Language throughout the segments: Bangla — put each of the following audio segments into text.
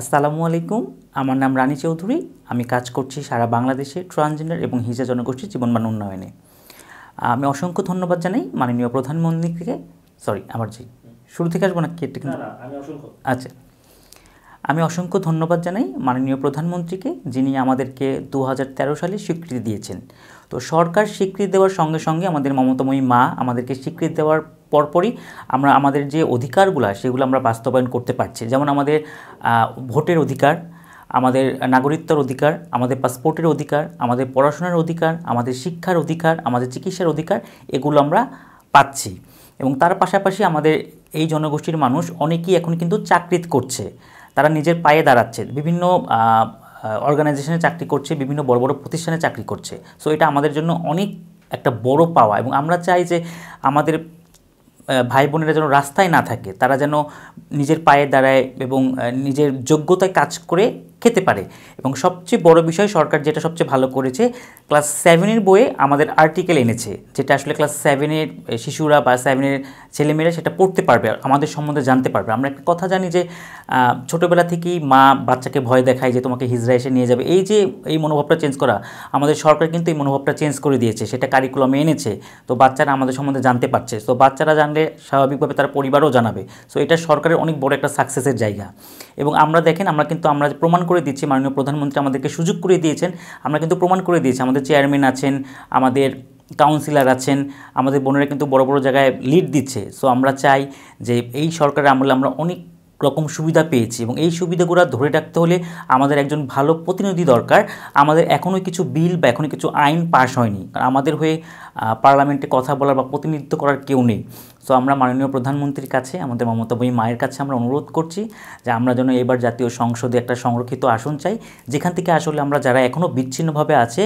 আসসালামু আলাইকুম আমার নাম রানী চৌধুরী আমি কাজ করছি সারা বাংলাদেশে ট্রান্সজেন্ডার এবং হিজা জনগোষ্ঠীর জীবনমান উন্নয়নে আমি অসংখ্য ধন্যবাদ জানাই মাননীয় প্রধানমন্ত্রীকে সরি আমার যে শুরু থেকে আসবো না কেটে কিন্তু আচ্ছা আমি অসংখ্য ধন্যবাদ জানাই মাননীয় প্রধানমন্ত্রীকে যিনি আমাদেরকে দু হাজার সালে স্বীকৃতি দিয়েছেন তো সরকার স্বীকৃতি দেওয়ার সঙ্গে সঙ্গে আমাদের মমতাময়ী মা আমাদেরকে স্বীকৃতি দেওয়ার পরপরই আমরা আমাদের যে অধিকারগুলো সেগুলো আমরা বাস্তবায়ন করতে পারছি যেমন আমাদের ভোটের অধিকার আমাদের নাগরিকত্বর অধিকার আমাদের পাসপোর্টের অধিকার আমাদের পড়াশোনার অধিকার আমাদের শিক্ষার অধিকার আমাদের চিকিৎসার অধিকার এগুলো আমরা পাচ্ছি এবং তার পাশাপাশি আমাদের এই জনগোষ্ঠীর মানুষ অনেকেই এখন কিন্তু চাকরিত করছে তারা নিজের পায়ে দাঁড়াচ্ছে বিভিন্ন অর্গানাইজেশনে চাকরি করছে বিভিন্ন বড় বড় প্রতিষ্ঠানে চাকরি করছে সো এটা আমাদের জন্য অনেক একটা বড় পাওয়া এবং আমরা চাই যে আমাদের ভাই বোনেরা যেন রাস্তায় না থাকে তারা যেন নিজের পায়ে দাঁড়ায় এবং নিজের যোগ্যতায় কাজ করে খেতে পারে এবং সবচেয়ে বড় বিষয় সরকার যেটা সবচেয়ে ভালো করেছে ক্লাস সেভেনের বইয়ে আমাদের আর্টিকেল এনেছে যেটা আসলে ক্লাস সেভেনের শিশুরা বা সেভেনের ছেলেমেয়েরা সেটা পড়তে পারবে আমাদের সম্বন্ধে জানতে পারবে আমরা একটা কথা জানি যে ছোটোবেলা থেকেই মা বাচ্চাকে ভয় দেখায় যে তোমাকে হিজরা এসে নিয়ে যাবে এই যে এই মনোভাবটা চেঞ্জ করা আমাদের সরকার কিন্তু এই মনোভাবটা চেঞ্জ করে দিয়েছে সেটা কারিকুলামে এনেছে তো বাচ্চারা আমাদের সম্বন্ধে জানতে পারছে তো বাচ্চারা জানলে স্বাভাবিকভাবে তার পরিবারও জানাবে সো এটা সরকারের অনেক বড় একটা সাকসেসের জায়গা এবং আমরা দেখেন আমরা কিন্তু আমরা প্রমাণ করে দিচ্ছি মাননীয় প্রধানমন্ত্রী আমাদেরকে সুযোগ করে দিয়েছেন আমরা কিন্তু প্রমাণ করে দিয়েছি আমাদের চেয়ারম্যান আছেন আমাদের কাউন্সিলার আছেন আমাদের বোনেরা কিন্তু বড় বড় জায়গায় লিড দিচ্ছে সো আমরা চাই যে এই সরকারের আমলে আমরা অনেক রকম সুবিধা পেয়েছি এবং এই সুবিধাগুলো ধরে রাখতে হলে আমাদের একজন ভালো প্রতিনিধি দরকার আমাদের এখনও কিছু বিল বা এখনও কিছু আইন পাশ হয়নি কারণ আমাদের হয়ে পার্লামেন্টে কথা বলার বা প্রতিনিধিত্ব করার কেউ নেই সো আমরা মাননীয় প্রধানমন্ত্রীর কাছে আমাদের মমতা বই মায়ের কাছে আমরা অনুরোধ করছি যে আমরা যেন এবার জাতীয় সংসদে একটা সংরক্ষিত আসন চাই যেখান থেকে আসলে আমরা যারা এখনও বিচ্ছিন্নভাবে আছে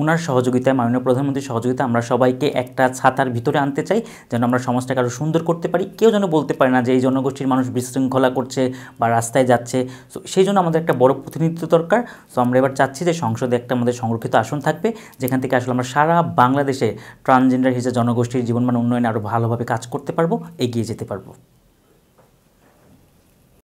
ওনার সহযোগিতায় মাননীয় প্রধানমন্ত্রীর সহযোগিতায় আমরা সবাইকে একটা ছাতার ভিতরে আনতে চাই যেন আমরা সমাজটাকে আরও সুন্দর করতে পারি কেউ যেন বলতে পারে না যে এই জনগোষ্ঠীর মানুষ বিশৃঙ্খলা করছে বা রাস্তায় যাচ্ছে সো সেই জন্য আমাদের একটা বড় প্রতিনিধিত্ব দরকার সো আমরা এবার চাচ্ছি যে সংসদে একটা আমাদের সংরক্ষিত আসন থাকবে যেখান থেকে আসলে আমরা সারা বাংলাদেশে ট্রান্সজেন্ডার হিসেবে জনগোষ্ঠীর জীবনমান উন্নয়ন আরও ভালোভাবে কাজ করতে পারবো এগিয়ে যেতে পারবো